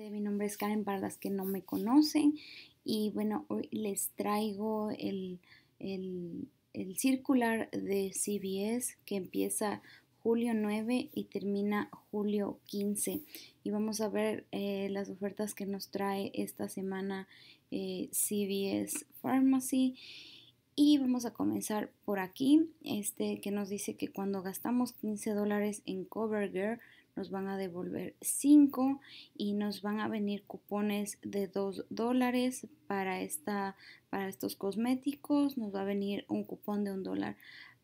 Este, mi nombre es Karen para que no me conocen y bueno, hoy les traigo el, circular de CBS que empieza julio 9 y termina julio 15 y vamos a ver eh, las ofertas que nos trae esta semana eh, CBS Pharmacy. Y vamos a comenzar por aquí, este que nos dice que cuando gastamos 15 dólares en CoverGirl, nos van a devolver 5 y nos van a venir cupones de 2 dólares para, esta, para estos cosméticos, nos va a venir un cupón de 1 dólar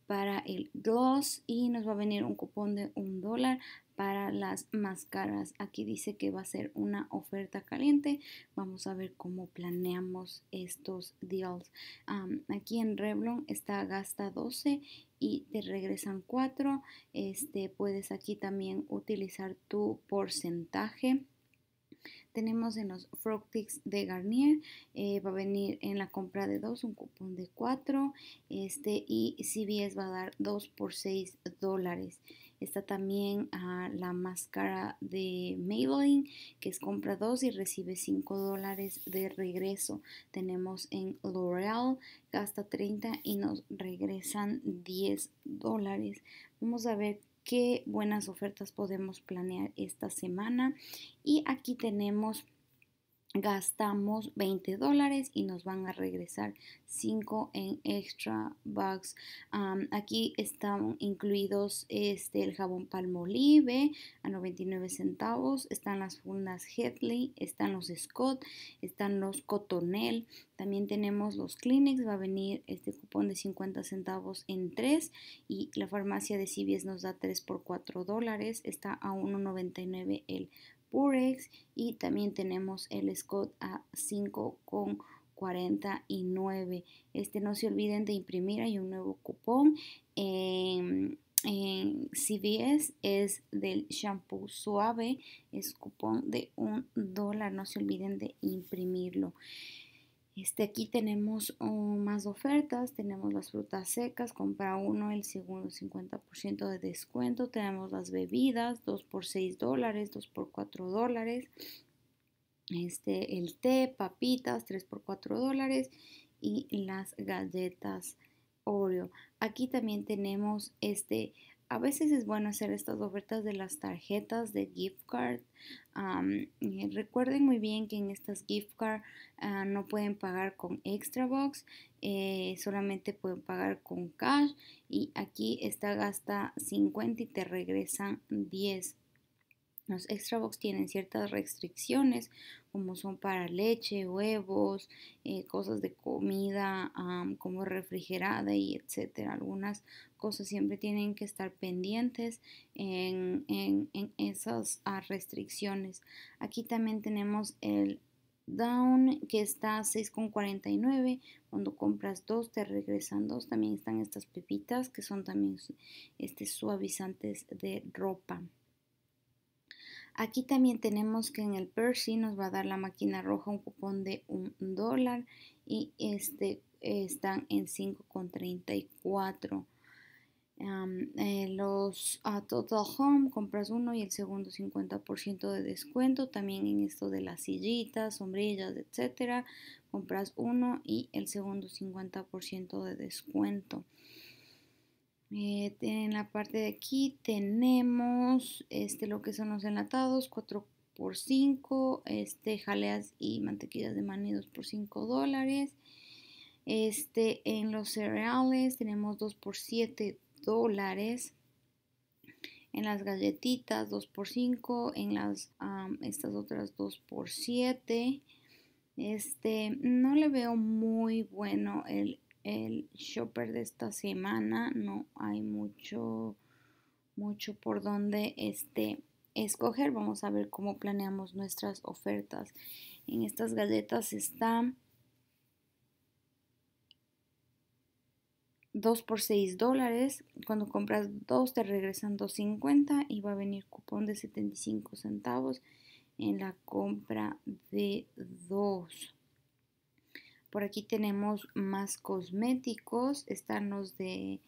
para el gloss y nos va a venir un cupón de 1 dólar para las máscaras. Aquí dice que va a ser una oferta caliente. Vamos a ver cómo planeamos estos deals. aquí en Revlon está gasta 12 y te regresan 4. Este, puedes aquí también utilizar tu porcentaje. Tenemos en los Frog de Garnier, eh, va a venir en la compra de dos un cupón de 4 este, y CBS va a dar 2 por 6 dólares. Está también ah, la máscara de Maybelline, que es compra 2 y recibe 5 dólares de regreso. Tenemos en L'Oreal, gasta 30 y nos regresan 10 dólares. Vamos a ver qué buenas ofertas podemos planear esta semana. Y aquí tenemos gastamos 20 dólares y nos van a regresar 5 en extra bucks aquí están incluidos este el jabón palmolive a 99 centavos están las fundas Headley están los Scott están los Cotonel también tenemos los Kleenex va a venir este cupón de 50 centavos en 3 y la farmacia de civies nos da 3 por 4 dólares está a 1.99 el Purex y también tenemos el Scott a con 5 49 Este no se olviden de imprimir, hay un nuevo cupón en, en CVS, es del shampoo suave, es cupón de un dólar, no se olviden de imprimirlo. Este, aquí tenemos oh, más ofertas, tenemos las frutas secas, compra uno, el segundo 50% de descuento, tenemos las bebidas, 2 por 6 dólares, 2 por 4 dólares, este, el té, papitas, 3 por 4 dólares y las galletas Oreo. Aquí también tenemos este a veces es bueno hacer estas ofertas de las tarjetas de gift card. recuerden muy bien que en estas gift card ah, no pueden pagar con extra box, eh, solamente pueden pagar con cash. Y aquí esta gasta 50 y te regresan 10. Los extra box tienen ciertas restricciones, como son para leche, huevos, eh, cosas de comida, como refrigerada y etcétera. Algunas cosas siempre tienen que estar pendientes en, esas ah, restricciones. Aquí también tenemos el down que está a 6,49 cuando compras dos te regresan dos también están estas pepitas que son también este, suavizantes de ropa Aquí también tenemos que en el Percy nos va a dar la máquina roja un cupón de un dólar y este están en 5,34. Eh, los a Total Home compras uno y el segundo 50% de descuento. También en esto de las sillitas, sombrillas, etcétera, compras uno y el segundo 50% de descuento. Eh, en la parte de aquí tenemos este, lo que son los enlatados, 4 por 5, este, jaleas y mantequillas de maní 2 por 5 dólares. Este, en los cereales tenemos 2 por 7 dólares. En las galletitas 2 x 5, en las estas otras 2 por 7. Este, no le veo muy bueno el el shopper de esta semana. No hay mucho, mucho por donde este, escoger. Vamos a ver cómo planeamos nuestras ofertas. En estas galletas están 2 por 6 dólares. Cuando compras 2 te regresan 2.50 y va a venir cupón de 75 centavos en la compra de 2. Por aquí tenemos más cosméticos. Están los de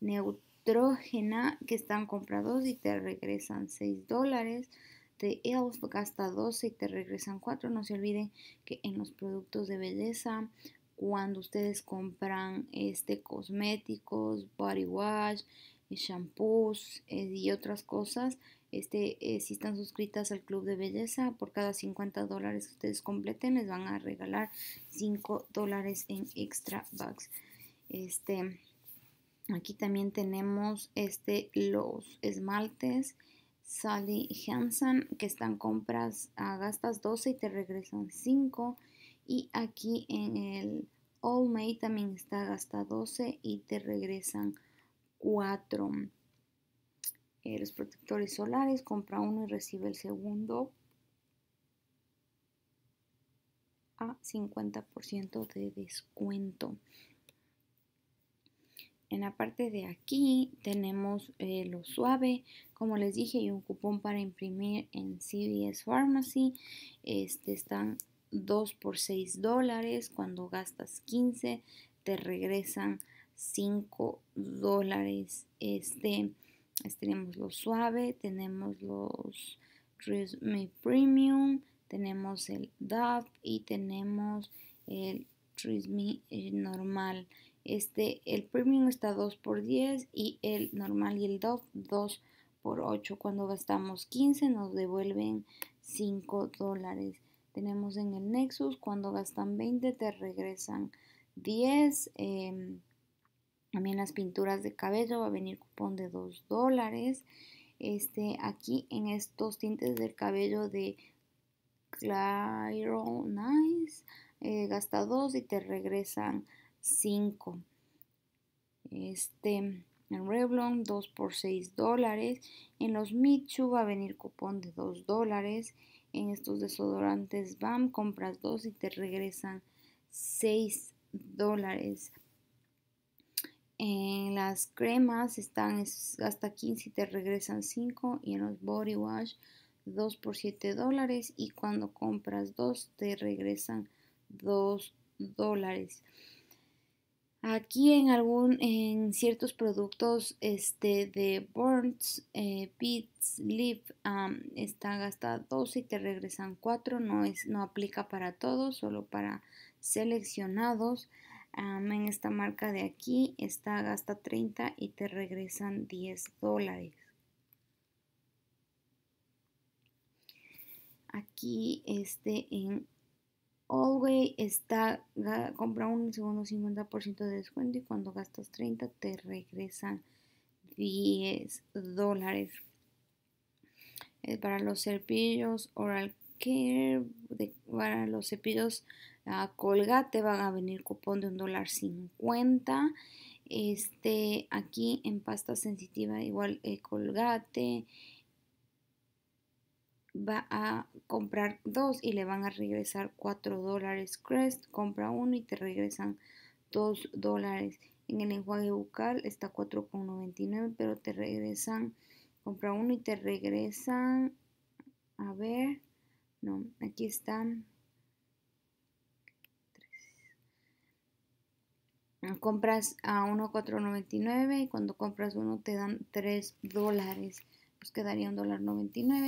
neutrógena que están comprados y te regresan 6 dólares. De ELF gasta 12 y te regresan 4. No se olviden que en los productos de belleza, cuando ustedes compran este cosméticos, body wash, shampoos eh, y otras cosas, este, eh, si están suscritas al club de belleza, por cada 50 dólares que ustedes completen, les van a regalar 5 dólares en extra bucks. Este, aquí también tenemos este, los esmaltes. Sally Hansen, que están compras, a ah, gastas 12 y te regresan 5. Y aquí en el All May también está gasta 12 y te regresan 4. Eh, los protectores solares, compra uno y recibe el segundo a 50% de descuento. En la parte de aquí tenemos eh, lo suave, como les dije, y un cupón para imprimir en CVS Pharmacy. Este, están 2 por 6 dólares. Cuando gastas 15, te regresan 5 dólares. Este, tenemos los suave, tenemos los Trisme Premium, tenemos el Dove y tenemos el Trisme eh, normal. Este, el Premium está 2 por 10 y el normal y el Dove 2 por 8. Cuando gastamos 15 nos devuelven 5 dólares. Tenemos en el Nexus, cuando gastan 20 te regresan 10. Eh, em, también las pinturas de cabello va a venir cupón de 2 dólares. Este, aquí en estos tintes del cabello de Clairo Nice, eh, gasta 2 y te regresan 5. Este, en Revlon 2 por 6 dólares. En los Michu va a venir cupón de 2 dólares. En estos desodorantes BAM compras 2 y te regresan 6 dólares. En las cremas están hasta 15 y te regresan 5 y en los body wash 2 por 7 dólares y cuando compras 2 te regresan 2 dólares. Aquí en algún en ciertos productos este, de Burns, eh, Beats, Leaf um, están hasta 12 y te regresan 4. No, es, no aplica para todos, solo para seleccionados. Ah, en esta marca de aquí está gasta 30 y te regresan 10 dólares. Aquí este en Allway está compra un segundo 50% de descuento y cuando gastas 30 te regresan 10 dólares. Eh, para los cepillos oral care, para los cepillos Colgate van a venir cupón de un dólar cincuenta. Este, aquí en pasta sensitiva igual eh, Colgate va a comprar dos y le van a regresar $4 dólares Crest, compra uno y te regresan $2. dólares. En el enjuague bucal está 4,99, pero te regresan, compra uno y te regresan, a ver, no, aquí están compras a 1.499 y cuando compras uno te dan 3 dólares. Pues quedaría un dólar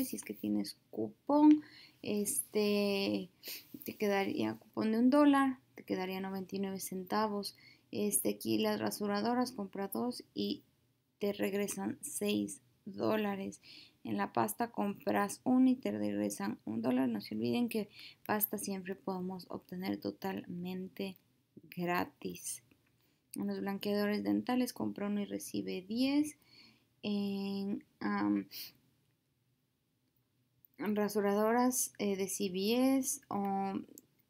si es que tienes cupón. Este te quedaría cupón de un dólar, te quedaría 99 centavos. Este aquí las rasuradoras compra dos y te regresan 6 dólares. En la pasta compras uno y te regresan un dólar. No se olviden que pasta siempre podemos obtener totalmente gratis. En los blanqueadores dentales compra uno y recibe 10. En rasuradoras eh, de CBS o,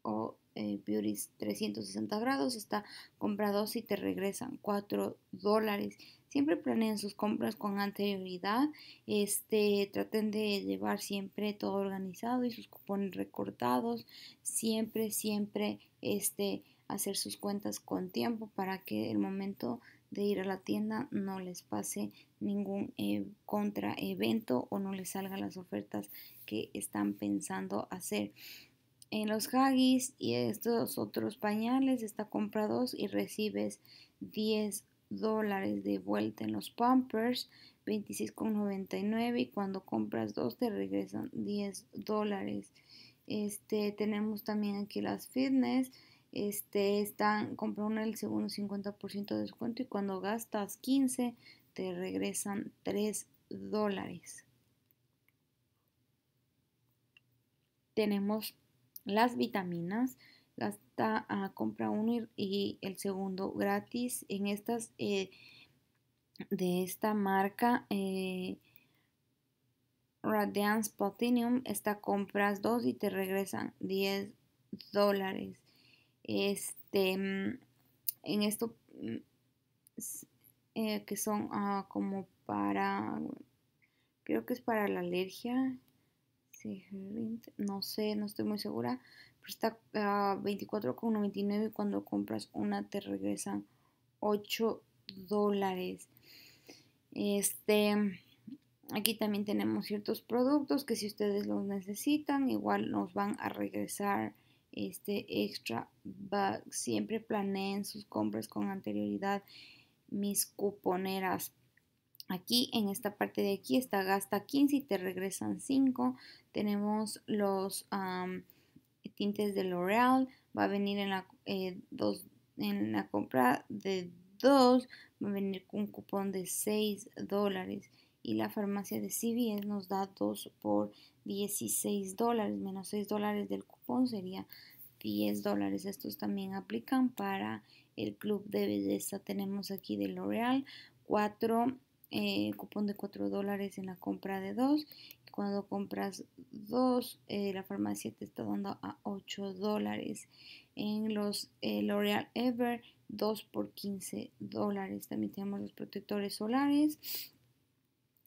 o Beauty eh, 360 grados está compra dos y te regresan 4 dólares. Siempre planeen sus compras con anterioridad. Este, traten de llevar siempre todo organizado y sus cupones recortados. Siempre, siempre, este, hacer sus cuentas con tiempo para que el momento de ir a la tienda no les pase ningún eh, contraevento o no les salgan las ofertas que están pensando hacer. En los Haggis y estos otros pañales está compra y recibes 10 dólares de vuelta en los Pampers, 26,99 y cuando compras dos te regresan 10 dólares. Este, tenemos también aquí las fitness, este, están, uno el segundo 50% de descuento y cuando gastas 15 te regresan 3 dólares. Tenemos las vitaminas. Gasta, a ah, compra uno y, el segundo gratis. En estas eh, de esta marca eh, Radiance Platinum, esta compras dos y te regresan 10 dólares. Este, mm, en esto mm, eh, que son ah, como para, creo que es para la alergia, no sé, no estoy muy segura, pero está ah, a 24,99 y cuando compras una te regresan 8 dólares. Este, aquí también tenemos ciertos productos que si ustedes los necesitan, igual nos van a regresar este extra bug. Siempre planeen sus compras con anterioridad. Mis cuponeras. Aquí en esta parte de aquí está gasta 15 y te regresan 5. Tenemos los tintes de L'Oreal. Va a venir en la, eh, dos, en la compra de 2. Va a venir con un cupón de 6 dólares y la farmacia de CVS nos da 2 por 16 dólares, menos 6 dólares del cupón sería 10 dólares. Estos también aplican para el club de belleza. Tenemos aquí de L'Oreal 4 eh, cupón de 4 dólares en la compra de 2. Cuando compras 2, eh, la farmacia te está dando a 8 dólares. En los eh, L'Oreal Ever, 2 por 15 dólares. También tenemos los protectores solares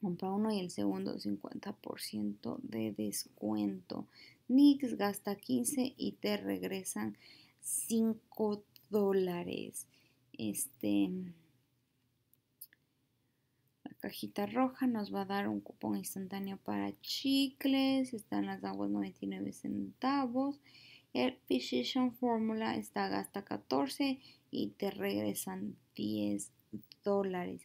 compra uno y el segundo 50% de descuento. Nix gasta 15 y te regresan 5 dólares. Este, la cajita roja nos va a dar un cupón instantáneo para chicles. Están las aguas 99 centavos. El Physician Formula está gasta 14 y te regresan 10 dólares.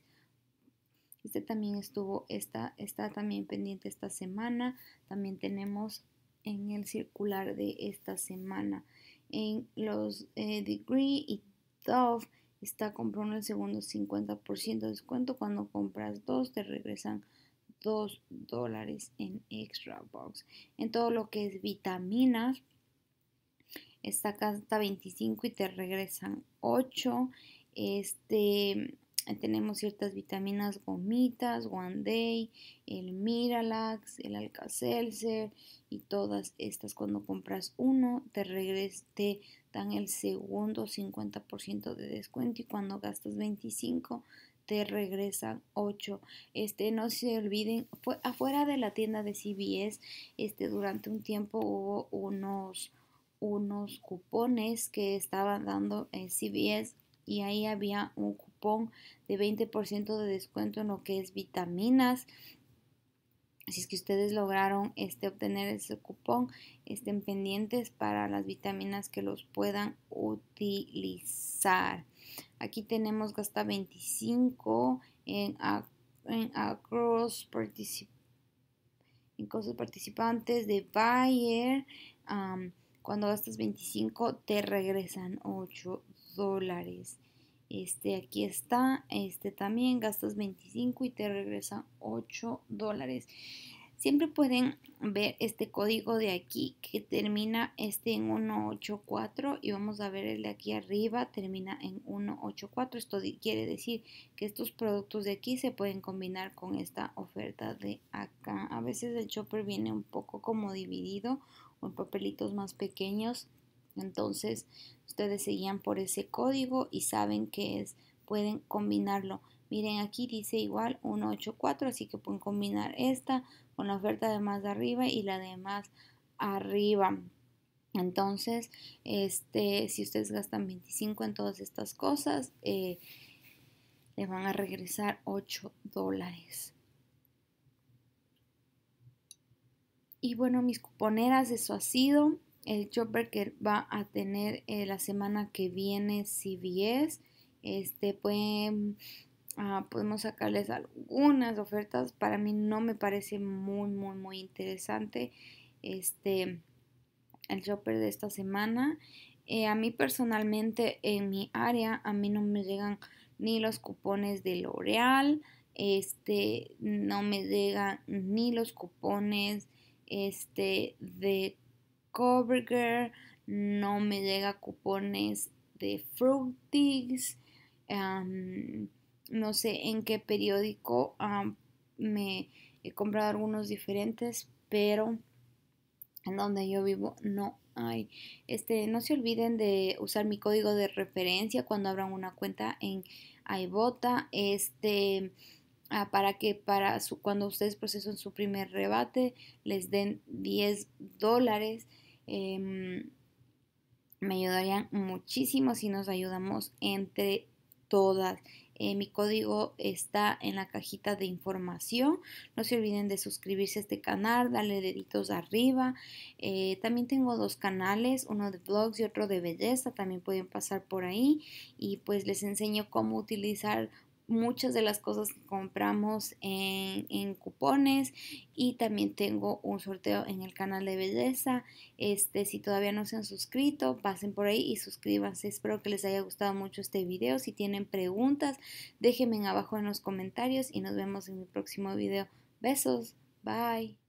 Este también estuvo, está también pendiente esta semana. También tenemos en el circular de esta semana. En los eh, Degree y Dove está comprando el segundo 50% de descuento. Cuando compras dos, te regresan 2 dólares en extra box. En todo lo que es vitaminas, está acá hasta 25 y te regresan 8. Este tenemos ciertas vitaminas gomitas, One Day, el Miralax, el alka y todas estas. Cuando compras uno, te, regres, te dan el segundo 50% de descuento y cuando gastas 25 te regresan 8. Este, no se olviden, fue afuera de la tienda de CBS, este, durante un tiempo hubo unos, unos cupones que estaban dando en eh, CBS y ahí había un de 20% de descuento en lo que es vitaminas. Así es que ustedes lograron este, obtener ese cupón, estén pendientes para las vitaminas que los puedan utilizar. Aquí tenemos gasta 25 en, across en participantes de Bayer. cuando gastas 25 te regresan 8 dólares. Este, aquí está, este también gastas 25 y te regresa 8 dólares. Siempre pueden ver este código de aquí que termina este en 184 y vamos a ver el de aquí arriba termina en 184. Esto quiere decir que estos productos de aquí se pueden combinar con esta oferta de acá. A veces el chopper viene un poco como dividido o en papelitos más pequeños entonces, ustedes seguían por ese código y saben que es, pueden combinarlo. Miren, aquí dice igual 184, así que pueden combinar esta con la oferta de más de arriba y la de más arriba. Entonces, este, si ustedes gastan 25 en todas estas cosas, eh, le van a regresar 8 dólares. Y bueno, mis cuponeras, eso ha sido el chopper que va a tener eh, la semana que viene CBS. Este, pueden, ah, podemos sacarles algunas ofertas. Para mí no me parece muy, muy, muy interesante este, el chopper de esta semana. Eh, a mí personalmente en mi área, a mí no me llegan ni los cupones de L'Oreal, este, no me llegan ni los cupones este, de no me llega cupones de Fruitix, no sé en qué periódico me he comprado algunos diferentes, pero en donde yo vivo no hay. Este, no se olviden de usar mi código de referencia cuando abran una cuenta en iBota, este ah, para que para su, cuando ustedes procesen su primer rebate les den 10 dólares Em, me ayudarían muchísimo si nos ayudamos entre todas. Eh, mi código está en la cajita de información. No se olviden de suscribirse a este canal, darle deditos arriba. Eh, también tengo dos canales, uno de vlogs y otro de belleza. También pueden pasar por ahí y pues les enseño cómo utilizar muchas de las cosas que compramos en, cupones y también tengo un sorteo en el canal de belleza este si todavía no se han suscrito pasen por ahí y suscríbanse espero que les haya gustado mucho este video si tienen preguntas déjenme abajo en los comentarios y nos vemos en mi próximo video besos bye